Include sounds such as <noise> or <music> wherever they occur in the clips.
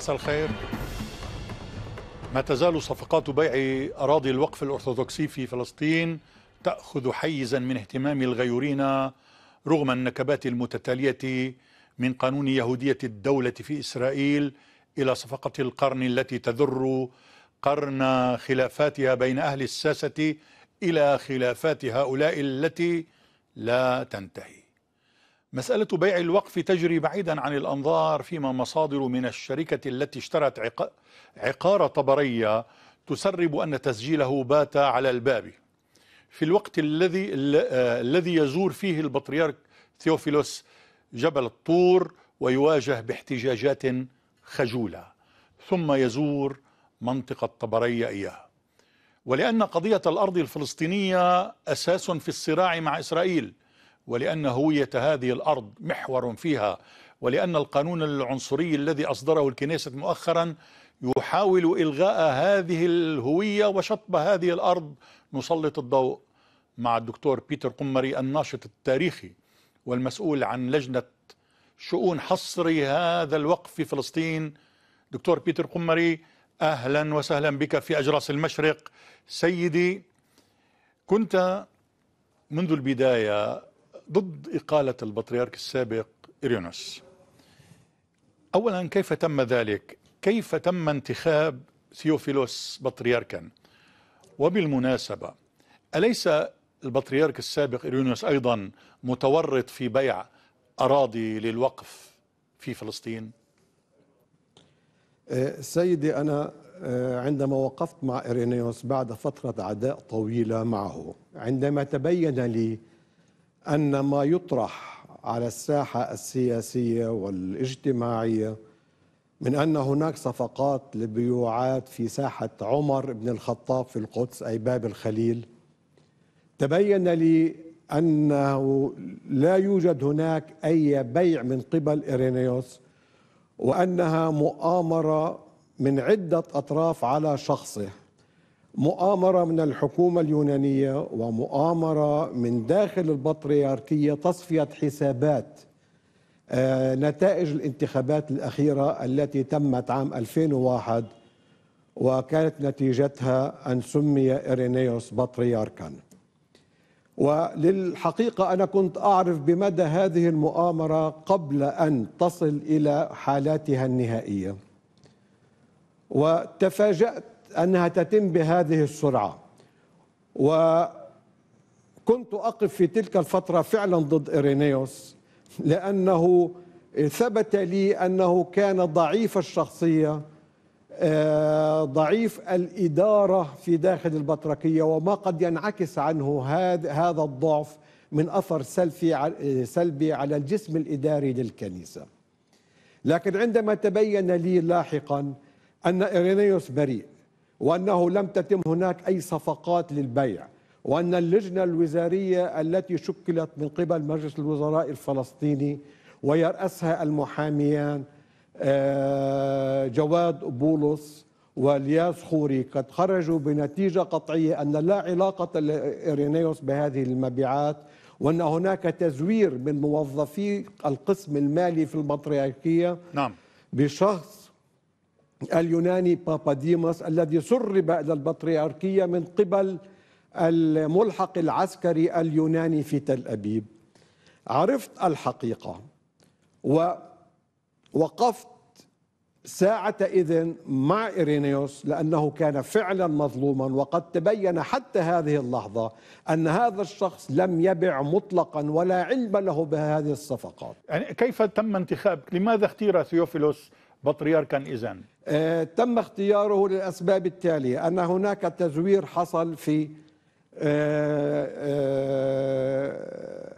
مساء الخير ما تزال صفقات بيع أراضي الوقف الأرثوذكسي في فلسطين تأخذ حيزا من اهتمام الغيورين رغم النكبات المتتالية من قانون يهودية الدولة في إسرائيل إلى صفقة القرن التي تذر قرن خلافاتها بين أهل الساسة إلى خلافات هؤلاء التي لا تنتهي مسألة بيع الوقف تجري بعيدا عن الأنظار فيما مصادر من الشركة التي اشترت عقار طبرية تسرب أن تسجيله بات على الباب في الوقت الذي آه، الذي يزور فيه البطريرك ثيوفيلوس جبل الطور ويواجه باحتجاجات خجولة ثم يزور منطقة طبرية إياه ولأن قضية الأرض الفلسطينية أساس في الصراع مع إسرائيل ولأن هوية هذه الأرض محور فيها ولأن القانون العنصري الذي أصدره الكنيسة مؤخرا يحاول إلغاء هذه الهوية وشطب هذه الأرض نسلط الضوء مع الدكتور بيتر قمري الناشط التاريخي والمسؤول عن لجنة شؤون حصر هذا الوقف في فلسطين دكتور بيتر قمري أهلا وسهلا بك في أجراس المشرق سيدي كنت منذ البداية ضد إقالة البطريرك السابق إريونوس أولا كيف تم ذلك؟ كيف تم انتخاب ثيوفيلوس بطريركا؟ وبالمناسبة أليس البطريرك السابق إريونوس أيضا متورط في بيع أراضي للوقف في فلسطين؟ أه، سيدي أنا أه، عندما وقفت مع إرينيوس بعد فترة عداء طويلة معه عندما تبين لي ان ما يطرح على الساحه السياسيه والاجتماعيه من ان هناك صفقات لبيوعات في ساحه عمر بن الخطاب في القدس اي باب الخليل تبين لي انه لا يوجد هناك اي بيع من قبل ايرينيوس وانها مؤامره من عده اطراف على شخصه مؤامرة من الحكومة اليونانية ومؤامرة من داخل البطريركية تصفية حسابات آه، نتائج الانتخابات الأخيرة التي تمت عام 2001 وكانت نتيجتها أن سمي إيرينيوس بطريركا وللحقيقة أنا كنت أعرف بمدى هذه المؤامرة قبل أن تصل إلى حالاتها النهائية وتفاجأت أنها تتم بهذه السرعة وكنت أقف في تلك الفترة فعلا ضد إيرينيوس لأنه ثبت لي أنه كان ضعيف الشخصية آه، ضعيف الإدارة في داخل البطركية وما قد ينعكس عنه هذا الضعف من أثر سلبي على الجسم الإداري للكنيسة لكن عندما تبين لي لاحقا أن إيرينيوس بريء وأنه لم تتم هناك أي صفقات للبيع وأن اللجنة الوزارية التي شكلت من قبل مجلس الوزراء الفلسطيني ويرأسها المحاميان آه، جواد بولس والياس خوري قد خرجوا بنتيجة قطعية أن لا علاقة لإيرينيوس بهذه المبيعات وأن هناك تزوير من موظفي القسم المالي في البطريركية نعم بشخص اليوناني باباديموس الذي سرب إلى البطريركية من قبل الملحق العسكري اليوناني في تل أبيب عرفت الحقيقة ووقفت ساعة إذن مع إيرينيوس لأنه كان فعلا مظلوما وقد تبين حتى هذه اللحظة أن هذا الشخص لم يبع مطلقا ولا علم له بهذه الصفقات يعني كيف تم انتخاب لماذا اختير ثيوفيلوس بطريرك إذا آه تم اختياره للأسباب التالية أن هناك تزوير حصل في آه آه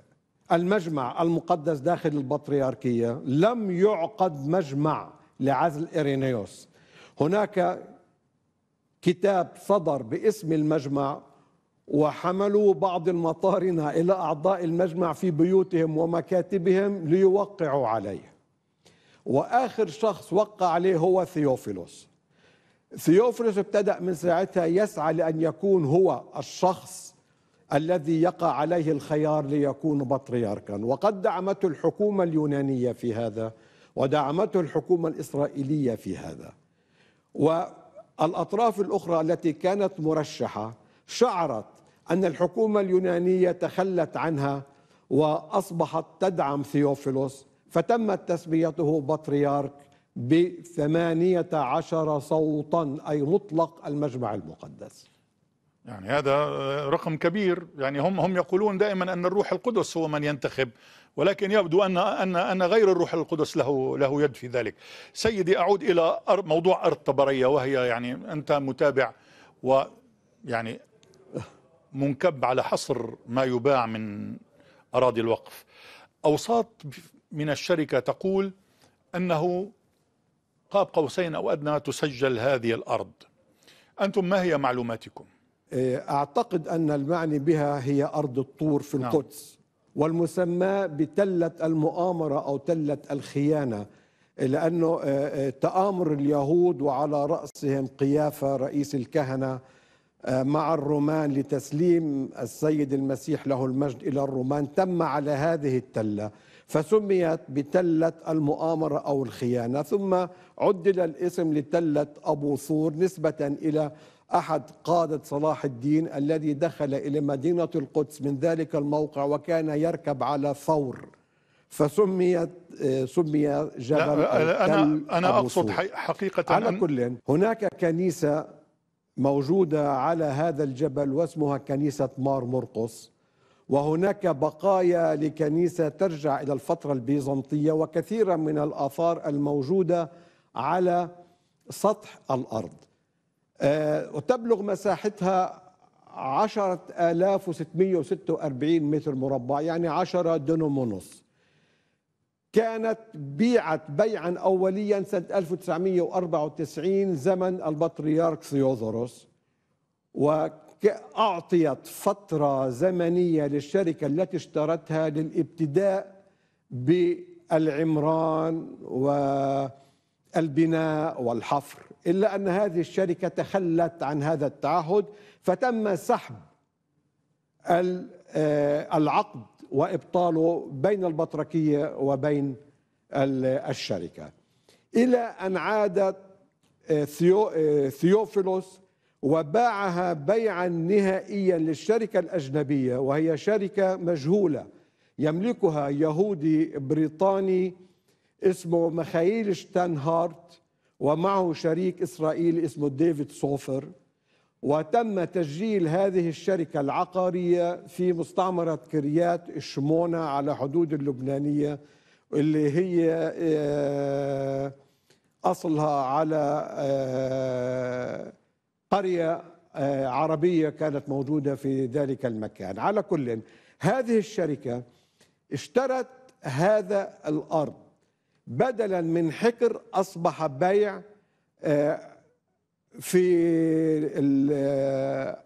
المجمع المقدس داخل البطريركية لم يعقد مجمع لعزل إيرينيوس هناك كتاب صدر باسم المجمع وحملوا بعض المطارنة إلى أعضاء المجمع في بيوتهم ومكاتبهم ليوقعوا عليه واخر شخص وقع عليه هو ثيوفيلوس ثيوفيلوس ابتدا من ساعتها يسعى لان يكون هو الشخص الذي يقع عليه الخيار ليكون بطريركا وقد دعمته الحكومه اليونانيه في هذا ودعمته الحكومه الاسرائيليه في هذا والاطراف الاخرى التي كانت مرشحه شعرت ان الحكومه اليونانيه تخلت عنها واصبحت تدعم ثيوفيلوس فتمت تسميته بطريرك بثمانية عشر صوتا أي مطلق المجمع المقدس يعني هذا رقم كبير يعني هم هم يقولون دائما أن الروح القدس هو من ينتخب ولكن يبدو أن أن أن غير الروح القدس له له يد في ذلك سيدي أعود إلى موضوع أرض طبرية وهي يعني أنت متابع ويعني منكب على حصر ما يباع من أراضي الوقف أوساط من الشركة تقول أنه قاب قوسين أو أدنى تسجل هذه الأرض أنتم ما هي معلوماتكم؟ إيه، أعتقد أن المعني بها هي أرض الطور في نعم. القدس نعم. والمسمى بتلة المؤامرة أو تلة الخيانة لأنه إيه، إيه، تآمر اليهود وعلى رأسهم قيافة رئيس الكهنة مع الرومان لتسليم السيد المسيح له المجد إلى الرومان تم على هذه التلة فسميت بتلة المؤامرة أو الخيانة ثم عدل الاسم لتلة أبو ثور نسبة إلى أحد قادة صلاح الدين الذي دخل إلى مدينة القدس من ذلك الموقع وكان يركب على ثور فسميت سمي جبل لا أنا, أنا أبو أقصد ثور. حقيقة على كل هناك كنيسة موجودة على هذا الجبل واسمها كنيسة مار مرقص وهناك بقايا لكنيسة ترجع إلى الفترة البيزنطية وكثيرا من الآثار الموجودة على سطح الأرض آه، وتبلغ مساحتها 10646 متر مربع يعني 10 دونم ونص كانت بيعت بيعا اوليا سنه 1994 زمن البطريرك ثيوذروس و أعطيت فترة زمنية للشركة التي اشترتها للابتداء بالعمران والبناء والحفر إلا أن هذه الشركة تخلت عن هذا التعهد فتم سحب آه، العقد وإبطاله بين البطركية وبين الشركة إلى أن عادت آه، آه، ثيوفيلوس وباعها بيعا نهائيا للشركة الأجنبية وهي شركة مجهولة يملكها يهودي بريطاني اسمه مخايل شتانهارت ومعه شريك إسرائيلي اسمه ديفيد صوفر وتم تسجيل هذه الشركة العقارية في مستعمرة كريات شمونة على حدود اللبنانية اللي هي آه، أصلها على آه، قرية آه، عربية كانت موجودة في ذلك المكان على كل هذه الشركة اشترت هذا الأرض بدلا من حكر أصبح بيع آه، في آه،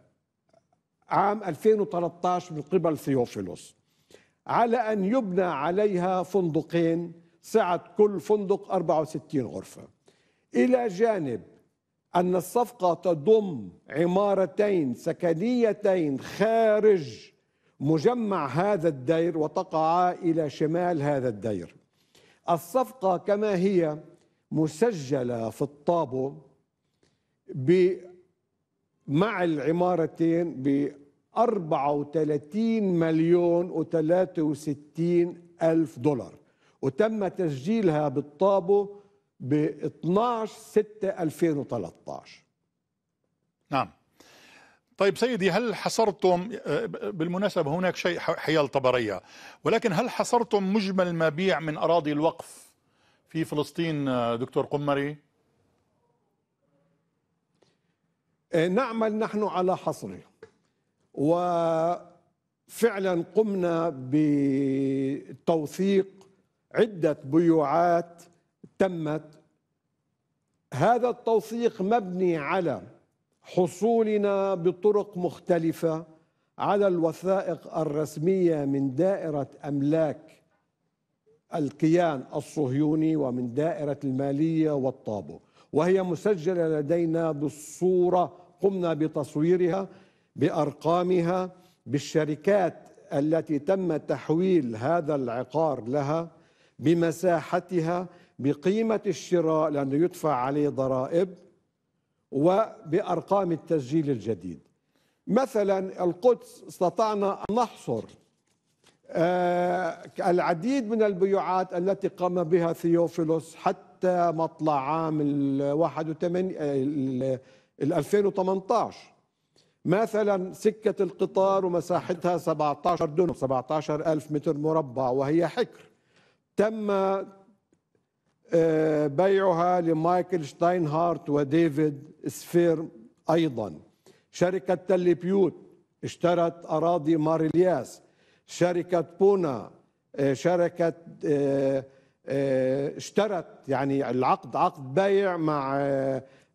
عام 2013 من قبل ثيوفيلوس على أن يبنى عليها فندقين سعة كل فندق 64 غرفة إلى جانب أن الصفقة تضم عمارتين سكنيتين خارج مجمع هذا الدير وتقع إلى شمال هذا الدير الصفقة كما هي مسجلة في الطابو مع العمارتين ب 34 مليون و63 ألف دولار وتم تسجيلها بالطابو ب 12 6 2013 نعم طيب سيدي هل حصرتم آه، بالمناسبة هناك شيء حيال طبرية ولكن هل حصرتم مجمل ما بيع من أراضي الوقف في فلسطين آه، دكتور قمري آه، نعمل نحن على حصره وفعلا قمنا بتوثيق عدة بيوعات تمت هذا التوثيق مبني على حصولنا بطرق مختلفة على الوثائق الرسمية من دائرة أملاك الكيان الصهيوني ومن دائرة المالية والطابو وهي مسجلة لدينا بالصورة قمنا بتصويرها بأرقامها بالشركات التي تم تحويل هذا العقار لها بمساحتها بقيمة الشراء لأنه يدفع عليه ضرائب وبأرقام التسجيل الجديد مثلا القدس استطعنا أن نحصر آه، العديد من البيوعات التي قام بها ثيوفيلوس حتى مطلع عام ال 2018 مثلا سكة القطار ومساحتها 17 دونم 17 ألف متر مربع وهي حكر تم آه، بيعها لمايكل شتاينهارت وديفيد سفير أيضا شركة تل بيوت اشترت أراضي مار الياس شركة بونا آه، شركة آه، اشترت يعني العقد عقد بيع مع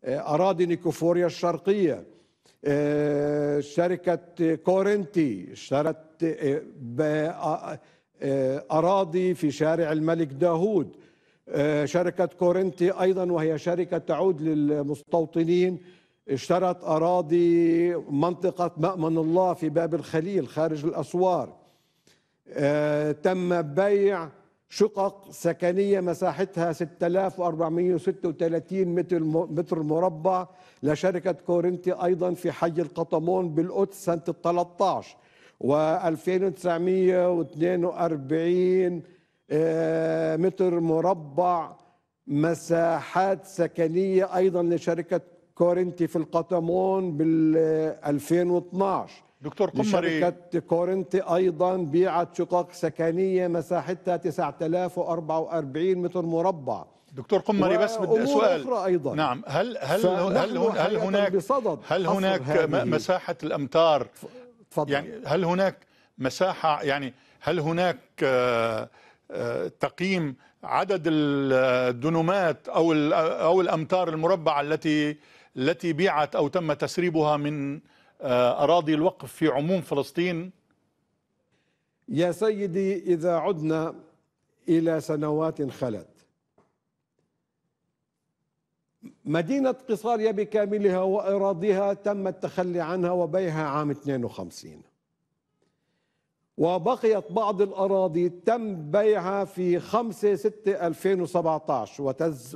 أراضي نيكوفوريا الشرقية شركة كورنتي اشترت أراضي في شارع الملك داود آه، شركة كورنتي أيضا وهي شركة تعود للمستوطنين اشترت أراضي منطقة مأمن الله في باب الخليل خارج الأسوار آه، تم بيع شقق سكنية مساحتها 6436 متر متر مربع لشركة كورنتي أيضا في حي القطمون بالقدس سنة 13 و 2942 آه، متر مربع مساحات سكنية أيضا لشركة كورنتي في القطمون بال 2012 دكتور قمري شركة كورنتي أيضا بيعت شقق سكنية مساحتها 9044 متر مربع دكتور قمري بس بدي سؤال أخرى أيضا نعم هل هل هل, هل هناك هل هناك مساحة الأمتار تفضل. يعني هل هناك مساحة يعني هل هناك آه تقييم عدد الدنومات او او الامتار المربعه التي التي بيعت او تم تسريبها من آه، اراضي الوقف في عموم فلسطين؟ يا سيدي اذا عدنا الى سنوات خلت مدينة قصاريا بكاملها وأراضيها تم التخلي عنها وبيعها عام 52 وبقيت بعض الأراضي تم بيعها في 5 6 2017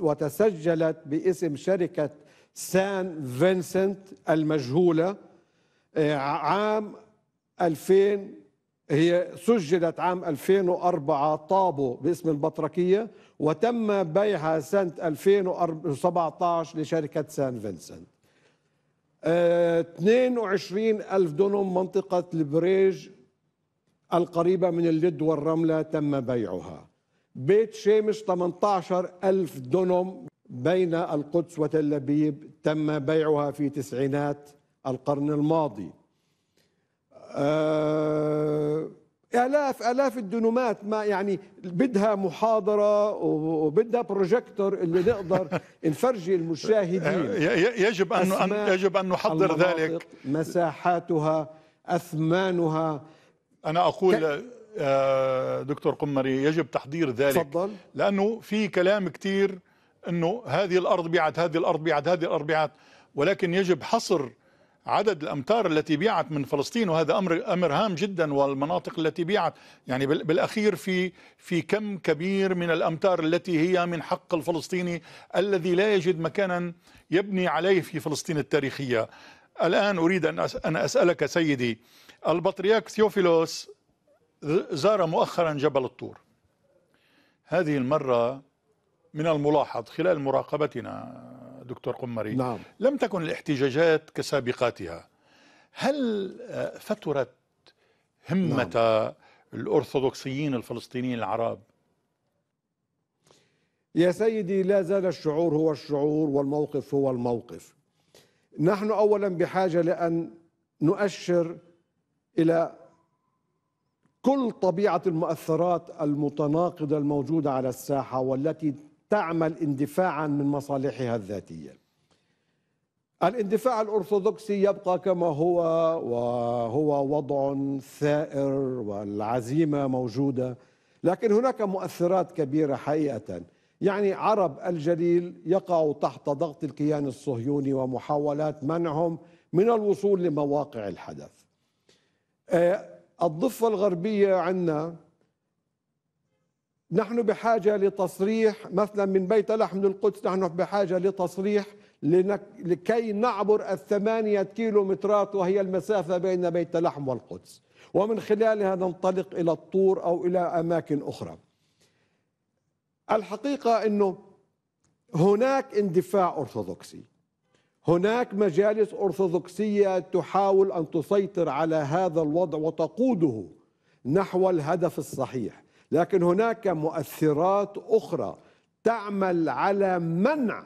وتسجلت باسم شركة سان فينسنت المجهولة آه، عام 2000 هي سجلت عام 2004 طابو باسم البطركية وتم بيعها سنة 2017 لشركة سان فينسنت 22 آه، ألف دونم منطقة البريج القريبة من اللد والرملة تم بيعها بيت شيمش 18 ألف دونم بين القدس وتل أبيب تم بيعها في تسعينات القرن الماضي آه، آلاف آلاف الدنومات ما يعني بدها محاضرة وبدها بروجيكتور اللي نقدر <laughs> نفرجي المشاهدين <laughs> يجب أن يجب أن نحضر ذلك مساحاتها أثمانها أنا أقول آه، دكتور قمري يجب تحضير ذلك فضل. لأنه في كلام كثير أنه هذه الأرض بيعت هذه الأرض بيعت هذه الأرض بيعت ولكن يجب حصر عدد الأمتار التي بيعت من فلسطين وهذا أمر أمر هام جدا والمناطق التي بيعت يعني بالأخير في في كم كبير من الأمتار التي هي من حق الفلسطيني الذي لا يجد مكانا يبني عليه في فلسطين التاريخية الآن أريد أن أسألك سيدي البطريرك ثيوفيلوس زار مؤخرا جبل الطور هذه المرة من الملاحظ خلال مراقبتنا دكتور قمري نعم. لم تكن الاحتجاجات كسابقاتها هل آه، فترت همة نعم. الأرثوذكسيين الفلسطينيين العرب يا سيدي لا زال الشعور هو الشعور والموقف هو الموقف نحن اولا بحاجه لان نؤشر الى كل طبيعه المؤثرات المتناقضه الموجوده على الساحه والتي تعمل اندفاعا من مصالحها الذاتيه. الاندفاع الارثوذكسي يبقى كما هو وهو وضع ثائر والعزيمه موجوده لكن هناك مؤثرات كبيره حقيقه يعني عرب الجليل يقع تحت ضغط الكيان الصهيوني ومحاولات منعهم من الوصول لمواقع الحدث آه، الضفة الغربية عندنا نحن بحاجة لتصريح مثلا من بيت لحم للقدس نحن بحاجة لتصريح لكي نعبر الثمانية كيلومترات وهي المسافة بين بيت لحم والقدس ومن خلالها ننطلق إلى الطور أو إلى أماكن أخرى الحقيقه انه هناك اندفاع ارثوذكسي هناك مجالس ارثوذكسيه تحاول ان تسيطر على هذا الوضع وتقوده نحو الهدف الصحيح لكن هناك مؤثرات اخرى تعمل على منع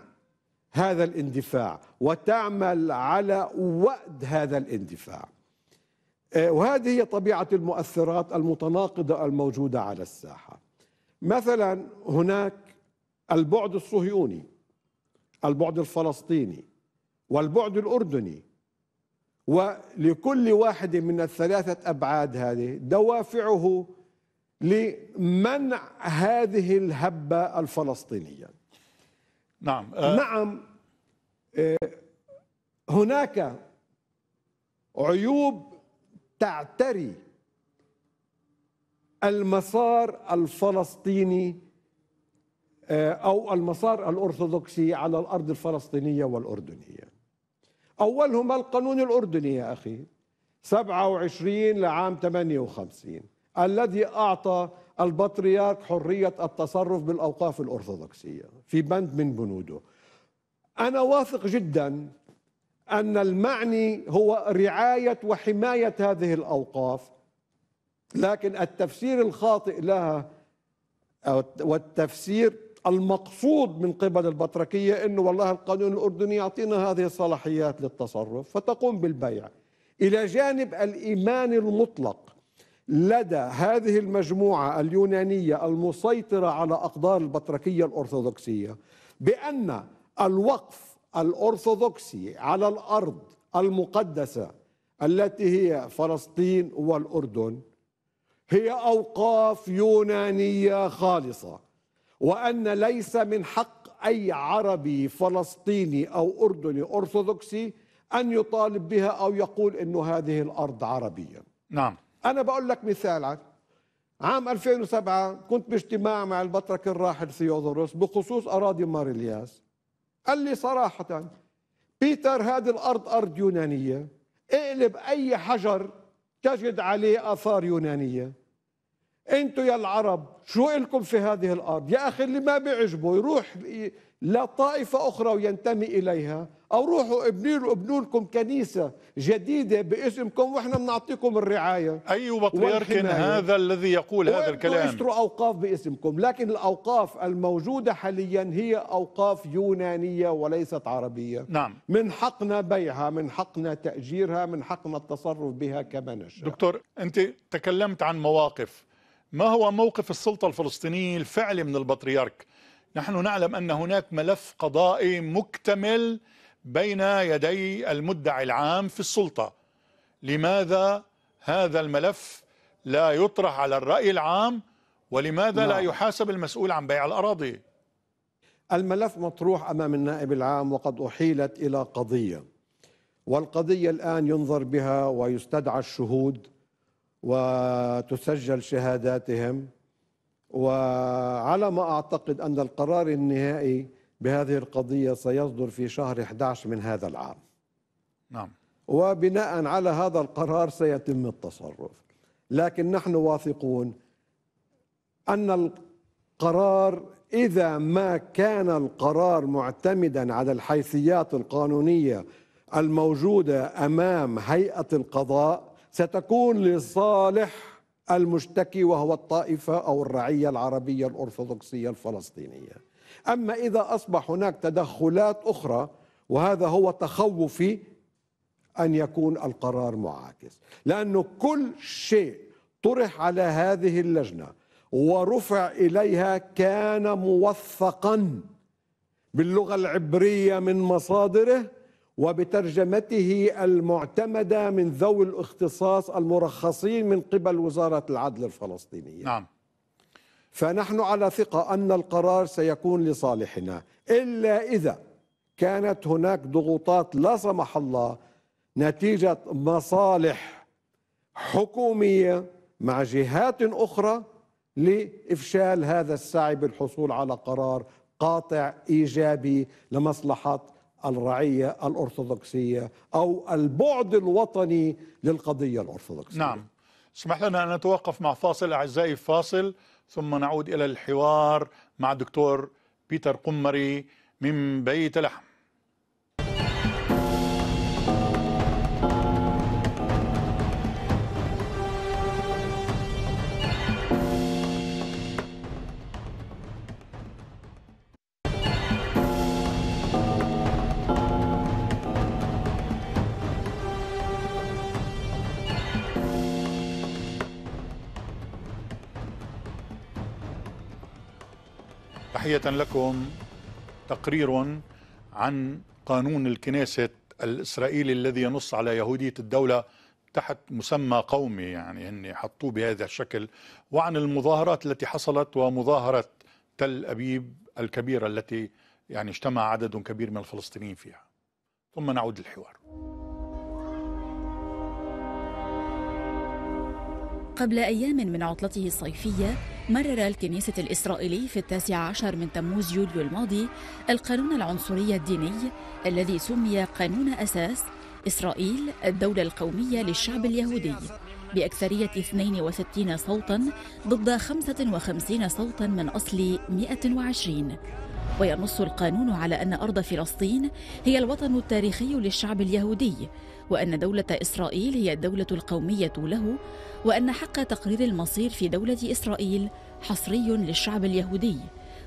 هذا الاندفاع وتعمل على وأد هذا الاندفاع آه، وهذه هي طبيعه المؤثرات المتناقضه الموجوده على الساحه مثلا هناك البعد الصهيوني البعد الفلسطيني والبعد الاردني ولكل واحد من الثلاثه ابعاد هذه دوافعه لمنع هذه الهبه الفلسطينيه نعم آه، نعم آه، هناك عيوب تعتري المسار الفلسطيني آه، او المسار الارثوذكسي على الارض الفلسطينيه والاردنيه. اولهما القانون الاردني يا اخي 27 لعام 58 الذي اعطى البطريرك حريه التصرف بالاوقاف الارثوذكسيه في بند من بنوده. انا واثق جدا ان المعني هو رعايه وحمايه هذه الاوقاف لكن التفسير الخاطئ لها والتفسير المقصود من قبل البطركية أنه والله القانون الأردني يعطينا هذه الصلاحيات للتصرف فتقوم بالبيع إلى جانب الإيمان المطلق لدى هذه المجموعة اليونانية المسيطرة على أقدار البطركية الأرثوذكسية بأن الوقف الأرثوذكسي على الأرض المقدسة التي هي فلسطين والأردن هي أوقاف يونانية خالصة وأن ليس من حق أي عربي فلسطيني أو أردني أرثوذكسي أن يطالب بها أو يقول أنه هذه الأرض عربية نعم أنا بقول لك مثال عام 2007 كنت باجتماع مع البطرك الراحل ثيودوروس بخصوص أراضي الياس قال لي صراحة بيتر هذه الأرض أرض يونانية اقلب أي حجر تجد عليه آثار يونانية انتوا يا العرب شو إلكم في هذه الارض يا اخي اللي ما بيعجبه يروح لطائفه اخرى وينتمي اليها او روحوا ابنوا ابنوا لكم كنيسه جديده باسمكم واحنا بنعطيكم الرعايه اي بطريرك هذا الذي يقول هذا الكلام اشتروا اوقاف باسمكم لكن الاوقاف الموجوده حاليا هي اوقاف يونانيه وليست عربيه نعم من حقنا بيعها من حقنا تاجيرها من حقنا التصرف بها كما نشاء دكتور انت تكلمت عن مواقف ما هو موقف السلطة الفلسطينية الفعلي من البطريرك نحن نعلم أن هناك ملف قضائي مكتمل بين يدي المدعي العام في السلطة لماذا هذا الملف لا يطرح على الرأي العام ولماذا لا نعم. يحاسب المسؤول عن بيع الأراضي الملف مطروح أمام النائب العام وقد أحيلت إلى قضية والقضية الآن ينظر بها ويستدعى الشهود وتسجل شهاداتهم وعلى ما أعتقد أن القرار النهائي بهذه القضية سيصدر في شهر 11 من هذا العام نعم وبناء على هذا القرار سيتم التصرف لكن نحن واثقون أن القرار إذا ما كان القرار معتمدا على الحيثيات القانونية الموجودة أمام هيئة القضاء ستكون لصالح المشتكي وهو الطائفة أو الرعية العربية الأرثوذكسية الفلسطينية أما إذا أصبح هناك تدخلات أخرى وهذا هو تخوفي أن يكون القرار معاكس لأنه كل شيء طرح على هذه اللجنة ورفع إليها كان موثقا باللغة العبرية من مصادره وبترجمته المعتمدة من ذوي الاختصاص المرخصين من قبل وزارة العدل الفلسطينية نعم فنحن على ثقة أن القرار سيكون لصالحنا إلا إذا كانت هناك ضغوطات لا سمح الله نتيجة مصالح حكومية مع جهات أخرى لإفشال هذا السعي بالحصول على قرار قاطع إيجابي لمصلحة الرعية الأرثوذكسية أو البعد الوطني للقضية الأرثوذكسية نعم اسمح لنا أن نتوقف مع فاصل أعزائي فاصل ثم نعود إلى الحوار مع الدكتور بيتر قمري من بيت لحم تحية لكم تقرير عن قانون الكنيسة الإسرائيلي الذي ينص على يهودية الدولة تحت مسمى قومي يعني هن حطوه بهذا الشكل وعن المظاهرات التي حصلت ومظاهرة تل أبيب الكبيرة التي يعني اجتمع عدد كبير من الفلسطينيين فيها ثم نعود للحوار قبل أيام من عطلته الصيفية مرر الكنيسة الإسرائيلي في التاسع عشر من تموز يوليو الماضي القانون العنصري الديني الذي سمي قانون أساس إسرائيل الدولة القومية للشعب اليهودي بأكثرية 62 صوتا ضد 55 صوتا من أصل 120 وينص القانون على أن أرض فلسطين هي الوطن التاريخي للشعب اليهودي وأن دولة إسرائيل هي الدولة القومية له وأن حق تقرير المصير في دولة إسرائيل حصري للشعب اليهودي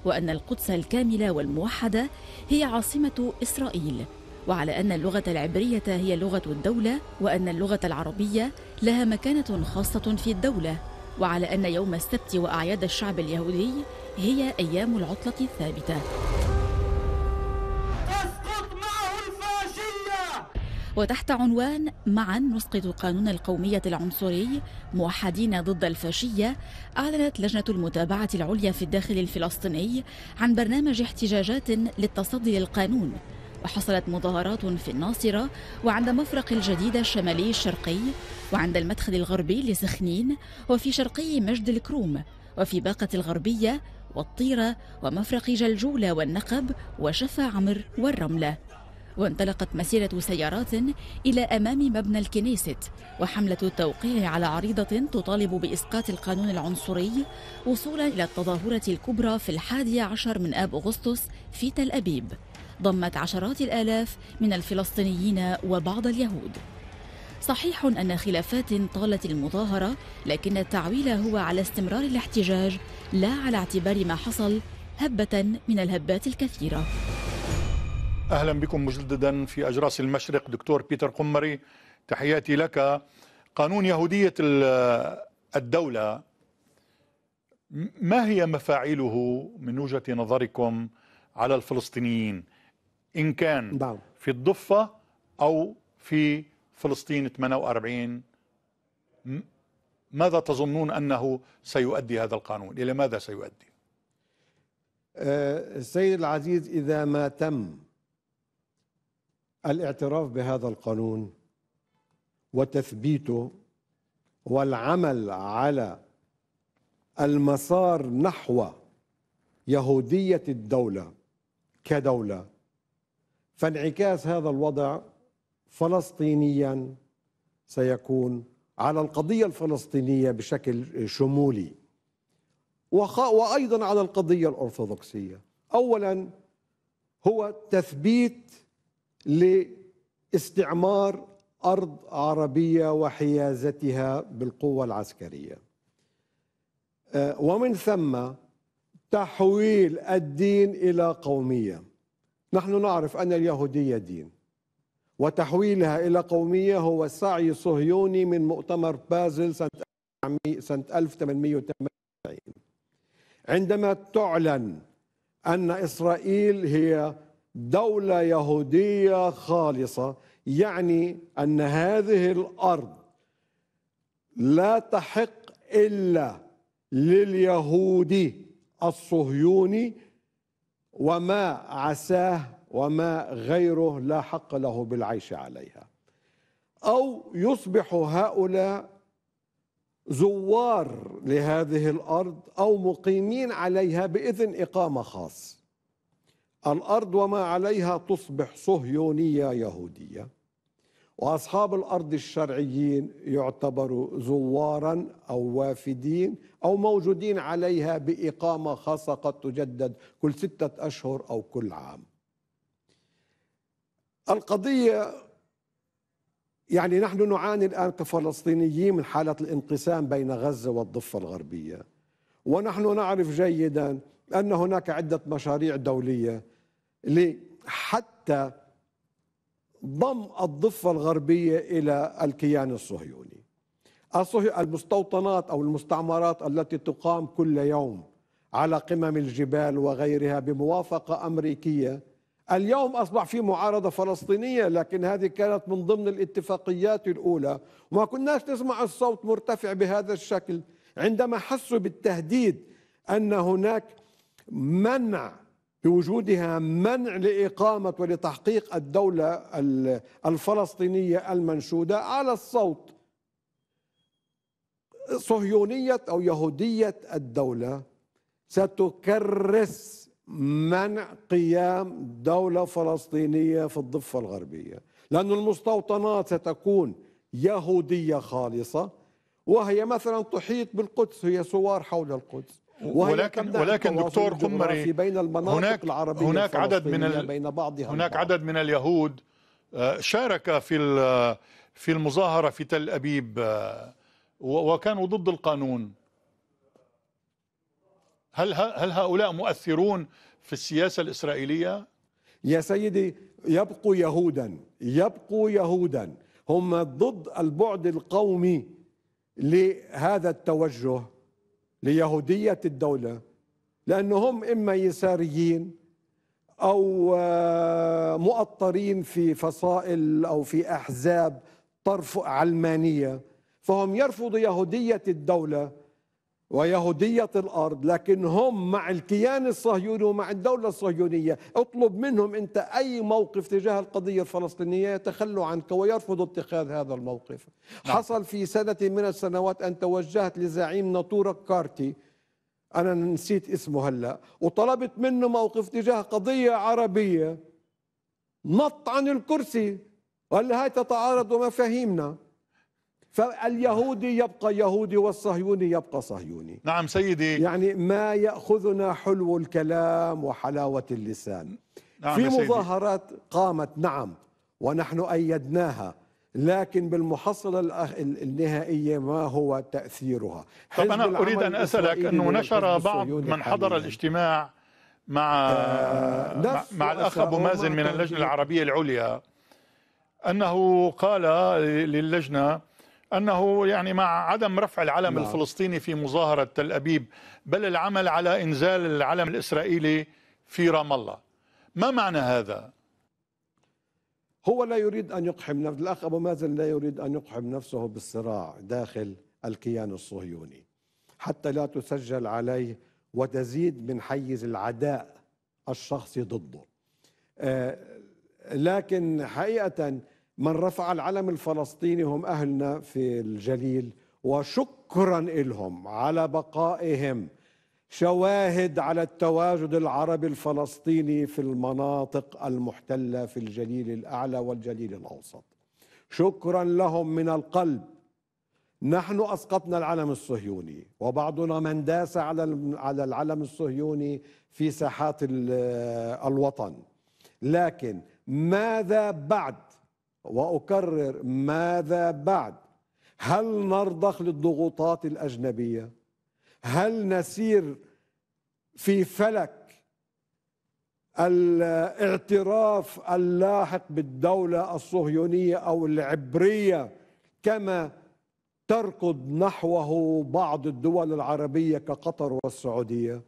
وأن القدس الكاملة والموحدة هي عاصمة إسرائيل وعلى أن اللغة العبرية هي لغة الدولة وأن اللغة العربية لها مكانة خاصة في الدولة وعلى أن يوم السبت وأعياد الشعب اليهودي هي أيام العطلة الثابتة وتحت عنوان معا نسقط قانون القومية العنصري موحدين ضد الفاشية أعلنت لجنة المتابعة العليا في الداخل الفلسطيني عن برنامج احتجاجات للتصدي للقانون وحصلت مظاهرات في الناصرة وعند مفرق الجديدة الشمالي الشرقي وعند المدخل الغربي لسخنين وفي شرقي مجد الكروم وفي باقة الغربية والطيرة ومفرق جلجولة والنقب وشفا عمر والرملة وانطلقت مسيرة سيارات إلى أمام مبنى الكنيست وحملة التوقيع على عريضة تطالب بإسقاط القانون العنصري وصولا إلى التظاهرة الكبرى في الحادي عشر من آب أغسطس في تل أبيب ضمت عشرات الآلاف من الفلسطينيين وبعض اليهود صحيح أن خلافات طالت المظاهرة لكن التعويل هو على استمرار الاحتجاج لا على اعتبار ما حصل هبة من الهبات الكثيرة أهلا بكم مجددا في أجراس المشرق دكتور بيتر قمري تحياتي لك قانون يهودية الدولة ما هي مفاعله من وجهة نظركم على الفلسطينيين إن كان نعم. في الضفة أو في فلسطين 48 ماذا تظنون أنه سيؤدي هذا القانون إلى ماذا سيؤدي أه، السيد العزيز إذا ما تم الاعتراف بهذا القانون وتثبيته والعمل على المسار نحو يهوديه الدوله كدوله فانعكاس هذا الوضع فلسطينيا سيكون على القضيه الفلسطينيه بشكل شمولي وايضا على القضيه الارثوذكسيه اولا هو تثبيت لاستعمار ارض عربيه وحيازتها بالقوه العسكريه آه، ومن ثم تحويل الدين الى قوميه نحن نعرف ان اليهوديه دين وتحويلها الى قوميه هو سعي صهيوني من مؤتمر بازل سنه سنه 1898 عندما تعلن ان اسرائيل هي دوله يهوديه خالصه يعني ان هذه الارض لا تحق الا لليهودي الصهيوني وما عساه وما غيره لا حق له بالعيش عليها او يصبح هؤلاء زوار لهذه الارض او مقيمين عليها باذن اقامه خاص الأرض وما عليها تصبح صهيونية يهودية وأصحاب الأرض الشرعيين يعتبروا زوارا أو وافدين أو موجودين عليها بإقامة خاصة قد تجدد كل ستة أشهر أو كل عام القضية يعني نحن نعاني الآن كفلسطينيين من حالة الانقسام بين غزة والضفة الغربية ونحن نعرف جيدا أن هناك عدة مشاريع دولية ليه؟ حتى ضم الضفة الغربية إلى الكيان الصهيوني المستوطنات أو المستعمرات التي تقام كل يوم على قمم الجبال وغيرها بموافقة أمريكية اليوم أصبح في معارضة فلسطينية لكن هذه كانت من ضمن الاتفاقيات الأولى وما كناش نسمع الصوت مرتفع بهذا الشكل عندما حسوا بالتهديد أن هناك منع بوجودها منع لإقامة ولتحقيق الدولة الفلسطينية المنشودة على الصوت صهيونية أو يهودية الدولة ستكرس منع قيام دولة فلسطينية في الضفة الغربية لأن المستوطنات ستكون يهودية خالصة وهي مثلا تحيط بالقدس هي سوار حول القدس ولكن ولكن دكتور قمري بين المناطق هناك العربية هناك عدد من بين بعضها هناك البعض. عدد من اليهود آه، شارك في في المظاهرة في تل أبيب آه، وكانوا ضد القانون هل هل هؤلاء مؤثرون في السياسة الإسرائيلية؟ يا سيدي يبقوا يهودا يبقوا يهودا هم ضد البعد القومي لهذا التوجه ليهودية الدولة لأنهم إما يساريين أو آه، مؤطرين في فصائل أو في أحزاب طرف علمانية فهم يرفضوا يهودية الدولة ويهودية الأرض لكن هم مع الكيان الصهيوني ومع الدولة الصهيونية اطلب منهم أنت أي موقف تجاه القضية الفلسطينية يتخلوا عنك ويرفضوا اتخاذ هذا الموقف نعم. حصل في سنة من السنوات أن توجهت لزعيم ناتورا كارتي أنا نسيت اسمه هلأ وطلبت منه موقف تجاه قضية عربية نط عن الكرسي وقال هاي تتعارض ومفاهيمنا فاليهودي يبقى يهودي والصهيوني يبقى صهيوني نعم سيدي يعني ما يأخذنا حلو الكلام وحلاوة اللسان نعم في مظاهرات قامت نعم ونحن أيدناها لكن بالمحصلة النهائية ما هو تأثيرها طب أنا أريد أن أسألك أنه نشر بعض من حضر الاجتماع مع آه مع, مع الأخ أبو مازن من اللجنة العربية العليا أنه قال للجنة أنه يعني مع عدم رفع العلم لا. نعم. الفلسطيني في مظاهرة تل أبيب بل العمل على إنزال العلم الإسرائيلي في رام الله ما معنى هذا؟ هو لا يريد أن يقحم نفسه الأخ أبو مازن لا يريد أن يقحم نفسه بالصراع داخل الكيان الصهيوني حتى لا تسجل عليه وتزيد من حيز العداء الشخصي ضده آه، لكن حقيقة من رفع العلم الفلسطيني هم أهلنا في الجليل وشكرا لهم على بقائهم شواهد على التواجد العربي الفلسطيني في المناطق المحتله في الجليل الاعلى والجليل الاوسط شكرا لهم من القلب نحن اسقطنا العلم الصهيوني وبعضنا من داس على على العلم الصهيوني في ساحات الوطن لكن ماذا بعد واكرر ماذا بعد هل نرضخ للضغوطات الاجنبيه هل نسير في فلك الاعتراف اللاحق بالدوله الصهيونيه او العبريه كما تركض نحوه بعض الدول العربيه كقطر والسعوديه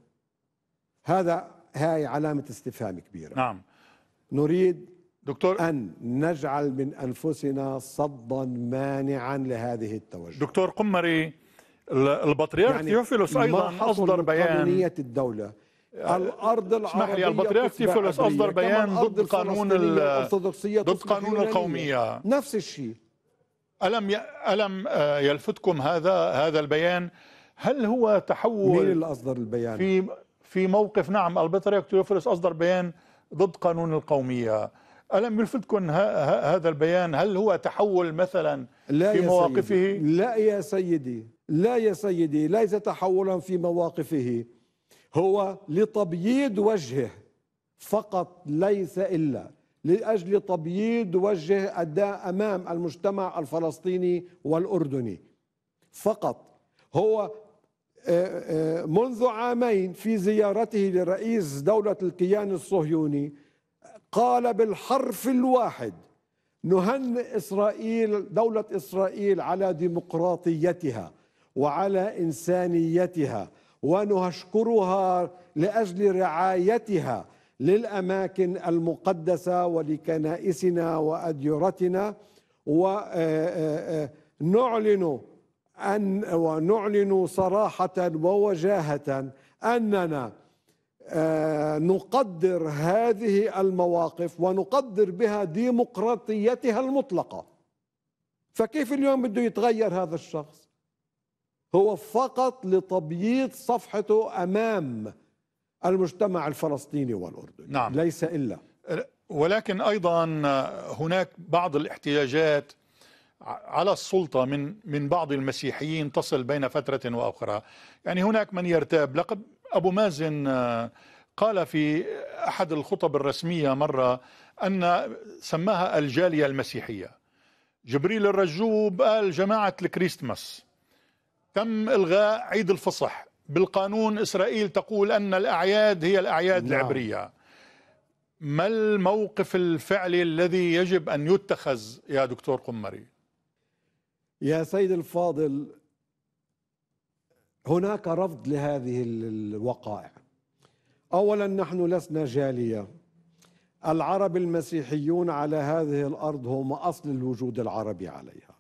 هذا هاي علامه استفهام كبيره نعم نريد دكتور أن نجعل من أنفسنا صدا مانعا لهذه التوجه دكتور قمري البطريرك يعني ثيوفيلوس أيضا أصدر بيان الدولة آه، الارض العربيه اسمح لي البطريرك تيفلس اصدر بيان ضد قانون الارثوذكسيه ضد قانون القوميه نفس الشيء الم الم آه، يلفتكم هذا هذا البيان هل هو تحول مين اللي اصدر البيان في في موقف نعم البطريرك تيوفيلوس اصدر بيان ضد قانون القوميه ألم يلفتكم هذا البيان هل هو تحول مثلا لا في يا مواقفه سيدي. لا يا سيدي لا يا سيدي ليس تحولا في مواقفه هو لتبييض وجهه فقط ليس إلا لأجل تبييض وجه أداء أمام المجتمع الفلسطيني والأردني فقط هو آه، آه، منذ عامين في زيارته لرئيس دولة الكيان الصهيوني قال بالحرف الواحد نهنئ إسرائيل دولة إسرائيل على ديمقراطيتها وعلى إنسانيتها ونشكرها لأجل رعايتها للأماكن المقدسة ولكنائسنا وأديرتنا ونعلن آه، آه، آه، أن ونعلن صراحة ووجاهة أننا نقدر هذه المواقف ونقدر بها ديمقراطيتها المطلقة فكيف اليوم بده يتغير هذا الشخص هو فقط لتبييض صفحته أمام المجتمع الفلسطيني والأردني نعم. ليس إلا ولكن أيضا هناك بعض الاحتياجات على السلطة من من بعض المسيحيين تصل بين فترة وأخرى يعني هناك من يرتاب لقد أبو مازن آه، قال في أحد الخطب الرسمية مرة أن سماها الجالية المسيحية جبريل الرجوب قال جماعة الكريستماس تم إلغاء عيد الفصح بالقانون إسرائيل تقول أن الأعياد هي الأعياد نعم. العبرية ما الموقف الفعلي الذي يجب أن يتخذ يا دكتور قمري يا سيد الفاضل هناك رفض لهذه الوقائع اولا نحن لسنا جاليه العرب المسيحيون على هذه الارض هم اصل الوجود العربي عليها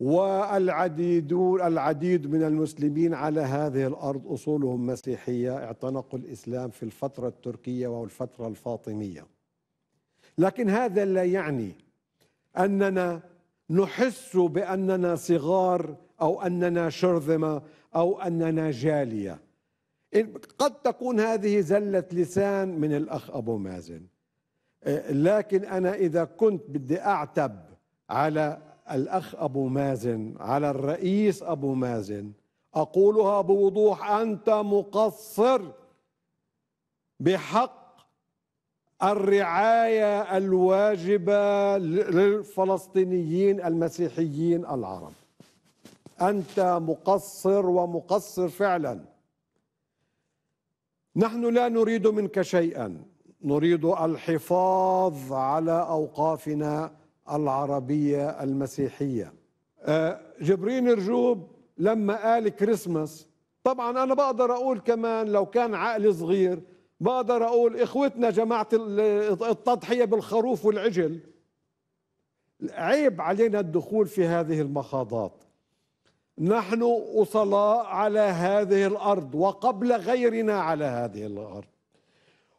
والعديدون العديد من المسلمين على هذه الارض اصولهم مسيحيه اعتنقوا الاسلام في الفتره التركيه والفتره الفاطميه لكن هذا لا يعني اننا نحس باننا صغار او اننا شرذمه أو أننا جالية قد تكون هذه زلة لسان من الأخ أبو مازن آه، لكن أنا إذا كنت بدي أعتب على الأخ أبو مازن على الرئيس أبو مازن أقولها بوضوح أنت مقصر بحق الرعاية الواجبة للفلسطينيين المسيحيين العرب انت مقصر ومقصر فعلا نحن لا نريد منك شيئا نريد الحفاظ على اوقافنا العربيه المسيحيه أه، جبرين رجوب لما قال كريسماس طبعا انا بقدر اقول كمان لو كان عقلي صغير بقدر اقول اخوتنا جماعه التضحيه بالخروف والعجل عيب علينا الدخول في هذه المخاضات نحن أصلاء على هذه الأرض وقبل غيرنا على هذه الأرض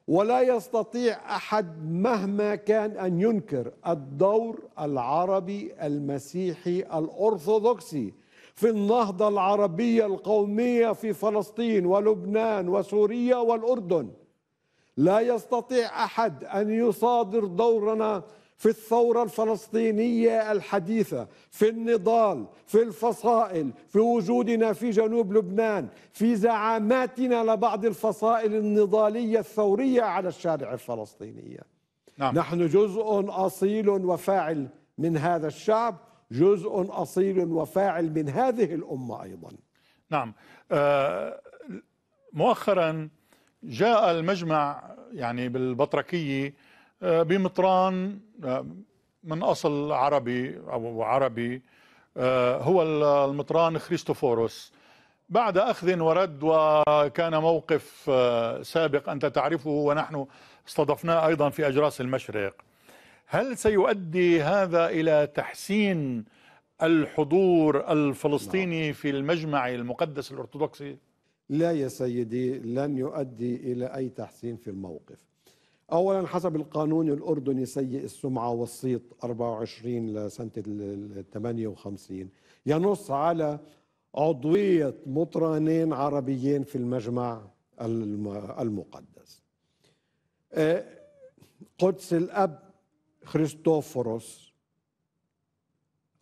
ولا يستطيع أحد مهما كان أن ينكر الدور العربي المسيحي الأرثوذكسي في النهضة العربية القومية في فلسطين ولبنان وسوريا والأردن لا يستطيع أحد أن يصادر دورنا في الثورة الفلسطينية الحديثة في النضال في الفصائل في وجودنا في جنوب لبنان في زعاماتنا لبعض الفصائل النضالية الثورية على الشارع الفلسطينية نعم. نحن جزء أصيل وفاعل من هذا الشعب جزء أصيل وفاعل من هذه الأمة أيضا نعم آه مؤخرا جاء المجمع يعني بالبطركية آه، بمطران آه، من أصل عربي أو عربي آه، هو المطران خريستوفوروس بعد أخذ ورد وكان موقف سابق أنت تعرفه ونحن استضفناه أيضا في أجراس المشرق هل سيؤدي هذا إلى تحسين الحضور الفلسطيني نعم. في المجمع المقدس الأرثوذكسي؟ لا يا سيدي لن يؤدي إلى أي تحسين في الموقف اولا حسب القانون الاردني سيء السمعه والصيت 24 لسنه ال 58 ينص على عضويه مطرانين عربيين في المجمع المقدس آه، قدس الاب خريستوفوروس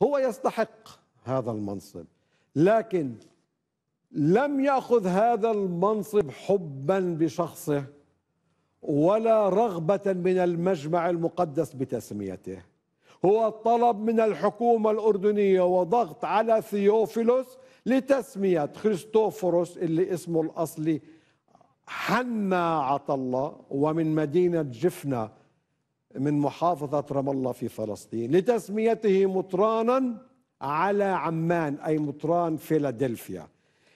هو يستحق هذا المنصب لكن لم ياخذ هذا المنصب حبا بشخصه ولا رغبة من المجمع المقدس بتسميته هو طلب من الحكومة الأردنية وضغط على ثيوفيلوس لتسمية خريستوفوروس اللي اسمه الأصلي حنا عطلة ومن مدينة جفنة من محافظة رام الله في فلسطين لتسميته مطرانا على عمان أي مطران فيلادلفيا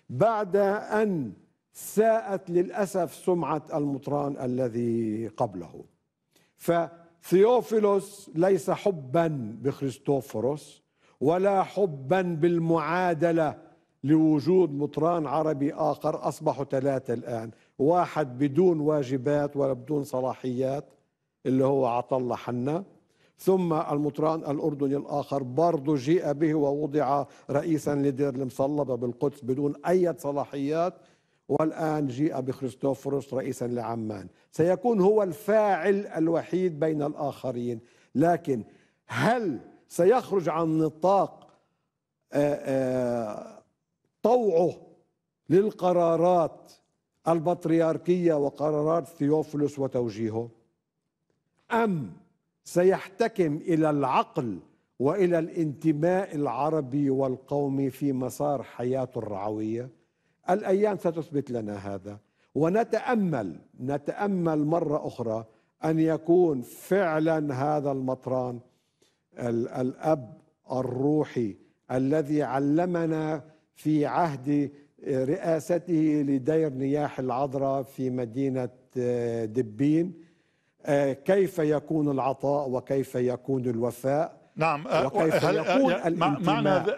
بعد أن ساءت للأسف سمعة المطران الذي قبله فثيوفيلوس ليس حبا بخريستوفوروس ولا حبا بالمعادلة لوجود مطران عربي آخر أصبحوا ثلاثة الآن واحد بدون واجبات ولا بدون صلاحيات اللي هو عطل حنا ثم المطران الأردني الآخر برضه جيء به ووضع رئيسا لدير المصلبة بالقدس بدون أي صلاحيات والآن جيء بخريستوفروس رئيسا لعمان سيكون هو الفاعل الوحيد بين الآخرين لكن هل سيخرج عن نطاق آه، آه، طوعه للقرارات البطريركية وقرارات ثيوفلوس وتوجيهه أم سيحتكم إلى العقل والى الانتماء العربي والقومي في مسار حياته الرعويه الايام ستثبت لنا هذا ونتامل نتامل مره اخرى ان يكون فعلا هذا المطران الاب الروحي الذي علمنا في عهد رئاسته لدير نياح العذراء في مدينه آه، دبين آه، كيف يكون العطاء وكيف يكون الوفاء نعم آه، وكيف يكون الانتماء معنى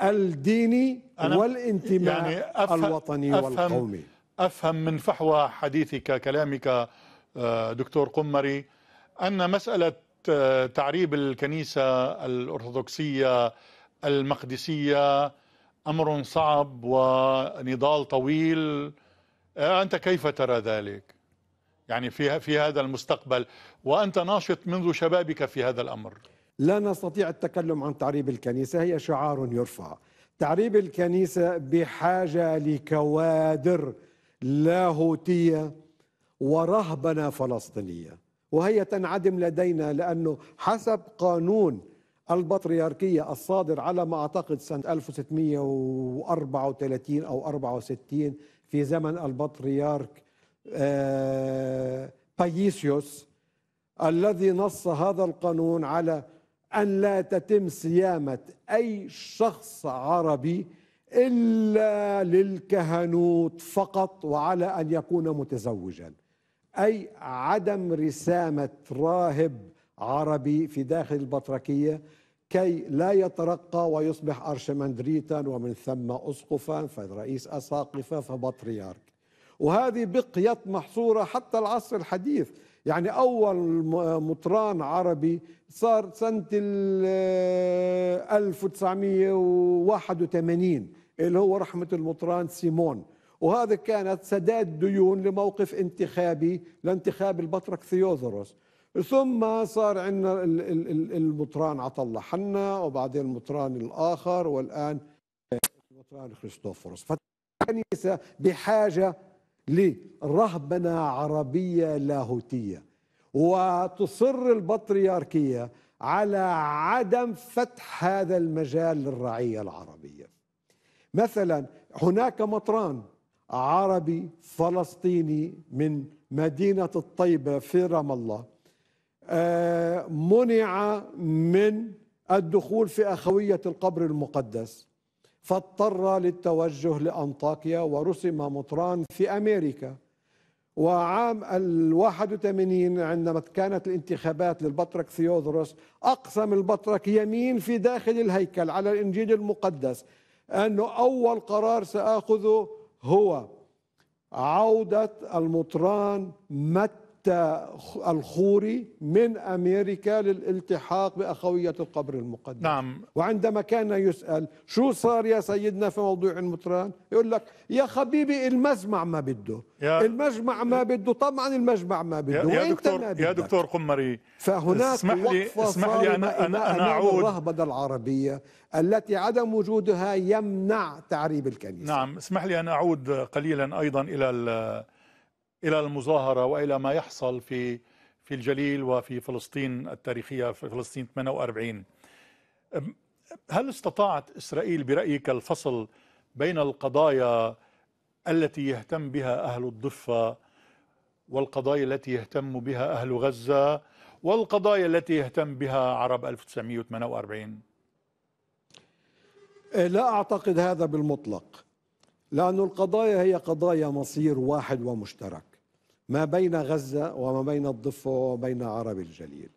الديني والانتماء يعني أفهم الوطني أفهم والقومي أفهم من فحوى حديثك كلامك آه، دكتور قمري أن مسألة آه، تعريب الكنيسة الأرثوذكسية المقدسية أمر صعب ونضال طويل آه، أنت كيف ترى ذلك؟ يعني في في هذا المستقبل وأنت ناشط منذ شبابك في هذا الأمر لا نستطيع التكلم عن تعريب الكنيسه هي شعار يرفع تعريب الكنيسه بحاجه لكوادر لاهوتيه ورهبنه فلسطينيه وهي تنعدم لدينا لانه حسب قانون البطريركيه الصادر على ما اعتقد سنه 1634 او 64 في زمن البطريرك آه، بايسيوس الذي نص هذا القانون على أن لا تتم صيامة أي شخص عربي إلا للكهنوت فقط وعلى أن يكون متزوجا أي عدم رسامة راهب عربي في داخل البطركية كي لا يترقى ويصبح أرشمندريتا ومن ثم أسقفا فرئيس أساقفة فبطريرك وهذه بقيت محصورة حتى العصر الحديث يعني أول مطران عربي صار سنة 1981 آه، اللي هو رحمة المطران سيمون وهذا كانت سداد ديون لموقف انتخابي لانتخاب البطرك ثيوذروس ثم صار عندنا المطران عطا حنا وبعدين المطران الآخر والآن آه، المطران خريستوفروس فالكنيسة بحاجة لرهبنة عربية لاهوتية وتصر البطريركيه على عدم فتح هذا المجال للرعيه العربيه. مثلا هناك مطران عربي فلسطيني من مدينه الطيبه في رام الله آه، منع من الدخول في اخويه القبر المقدس فاضطر للتوجه لانطاكيا ورسم مطران في امريكا وعام ال 81 عندما كانت الانتخابات للبطرك ثيودروس اقسم البطرك يمين في داخل الهيكل على الانجيل المقدس انه اول قرار ساخذه هو عوده المطران متى حتى الخوري من أمريكا للالتحاق بأخوية القبر المقدس نعم وعندما كان يسأل شو صار يا سيدنا في موضوع المطران يقول لك يا حبيبي المجمع ما بده يا المجمع ما بده طبعا المجمع ما بده يا, يا دكتور ما بدك. يا دكتور قمري فهناك اسمح لي اسمح لي أنا أنا, أنا أعود الرهبه العربية التي عدم وجودها يمنع تعريب الكنيسة نعم اسمح لي أن أعود قليلا أيضا إلى الى المظاهره والى ما يحصل في في الجليل وفي فلسطين التاريخيه في فلسطين 48 هل استطاعت اسرائيل برايك الفصل بين القضايا التي يهتم بها اهل الضفه والقضايا التي يهتم بها اهل غزه والقضايا التي يهتم بها عرب 1948 أه، لا اعتقد هذا بالمطلق لأن القضايا هي قضايا مصير واحد ومشترك ما بين غزة وما بين الضفة وما بين عرب الجليل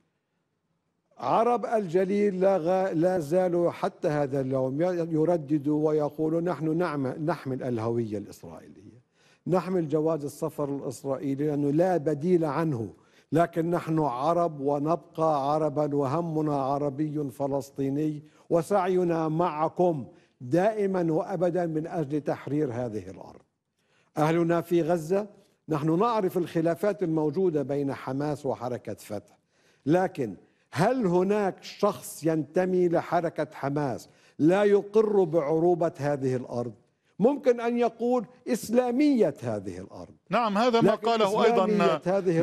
عرب الجليل لا, غ... لا زالوا حتى هذا اليوم يرددوا ويقولوا نحن نعم نحمل الهوية الإسرائيلية نحمل جواز السفر الإسرائيلي لأنه لا بديل عنه لكن نحن عرب ونبقى عربا وهمنا عربي فلسطيني وسعينا معكم دائما وابدا من اجل تحرير هذه الارض. اهلنا في غزه نحن نعرف الخلافات الموجوده بين حماس وحركه فتح لكن هل هناك شخص ينتمي لحركه حماس لا يقر بعروبه هذه الارض ممكن ان يقول اسلاميه هذه الارض نعم هذا ما قاله ايضا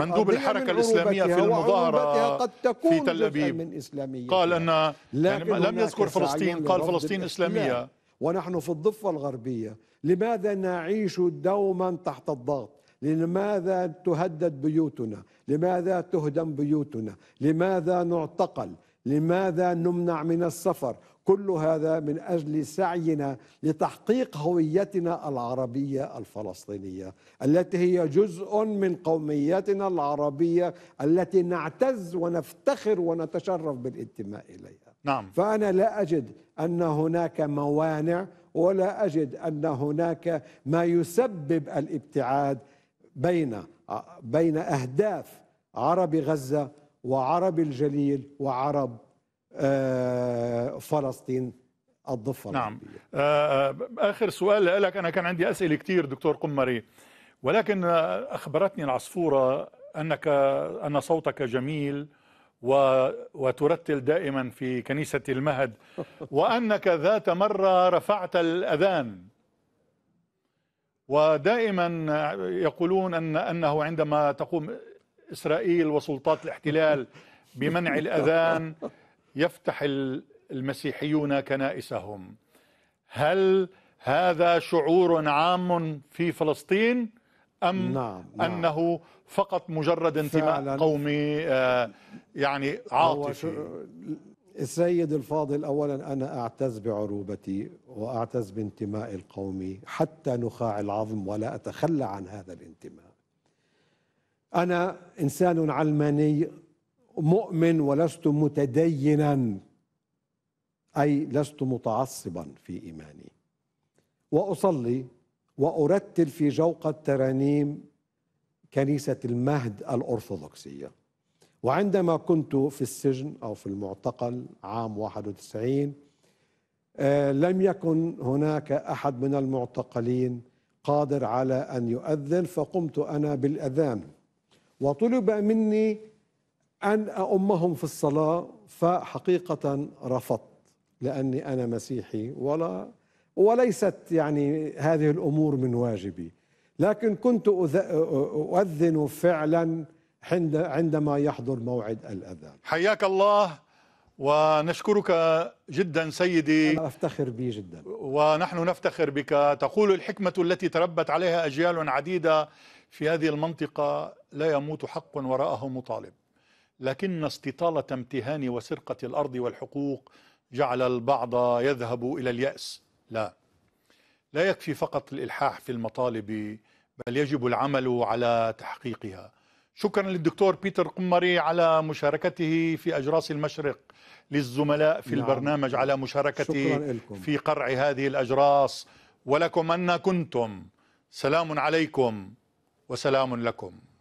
مندوب الحركه الاسلاميه في المظاهره قد تكون في تل ابيب من إسلامية قال ان يعني لم يذكر فلسطين قال فلسطين اسلاميه ونحن في الضفه الغربيه لماذا نعيش دوما تحت الضغط لماذا تهدد بيوتنا لماذا تهدم بيوتنا لماذا نعتقل لماذا نمنع من السفر كل هذا من اجل سعينا لتحقيق هويتنا العربيه الفلسطينيه التي هي جزء من قوميتنا العربيه التي نعتز ونفتخر ونتشرف بالانتماء اليها. نعم فانا لا اجد ان هناك موانع ولا اجد ان هناك ما يسبب الابتعاد بين آه، بين اهداف عرب غزه وعرب الجليل وعرب آه، فلسطين الضفه نعم آه، اخر سؤال لك انا كان عندي اسئله كثير دكتور قمري ولكن اخبرتني العصفوره انك ان صوتك جميل وترتل دائما في كنيسه المهد <laughs> وانك ذات مره رفعت الاذان ودائما يقولون ان انه عندما تقوم اسرائيل وسلطات الاحتلال بمنع الاذان يفتح المسيحيون كنائسهم هل هذا شعور عام في فلسطين ام نعم نعم. انه فقط مجرد انتماء قومي آه، يعني عاطفي السيد الفاضل اولا انا اعتز بعروبتي واعتز بانتمائي القومي حتى نخاع العظم ولا اتخلى عن هذا الانتماء. انا انسان علماني مؤمن ولست متدينا اي لست متعصبا في ايماني. واصلي وارتل في جوقة ترانيم كنيسة المهد الارثوذكسية. وعندما كنت في السجن أو في المعتقل عام 91 آه، لم يكن هناك أحد من المعتقلين قادر على أن يؤذن فقمت أنا بالأذان وطلب مني أن أؤمهم في الصلاة فحقيقة رفضت لأني أنا مسيحي ولا وليست يعني هذه الأمور من واجبي لكن كنت أؤذن فعلا عندما يحضر موعد الأذان حياك الله ونشكرك جدا سيدي أنا أفتخر بي جدا ونحن نفتخر بك تقول الحكمة التي تربت عليها أجيال عديدة في هذه المنطقة لا يموت حق وراءه مطالب لكن استطالة امتهان وسرقة الأرض والحقوق جعل البعض يذهب إلى اليأس لا لا يكفي فقط الإلحاح في المطالب بل يجب العمل على تحقيقها شكرا للدكتور بيتر قمري على مشاركته في أجراس المشرق للزملاء في نعم. البرنامج على مشاركته في قرع هذه الأجراس ولكم أن كنتم سلام عليكم وسلام لكم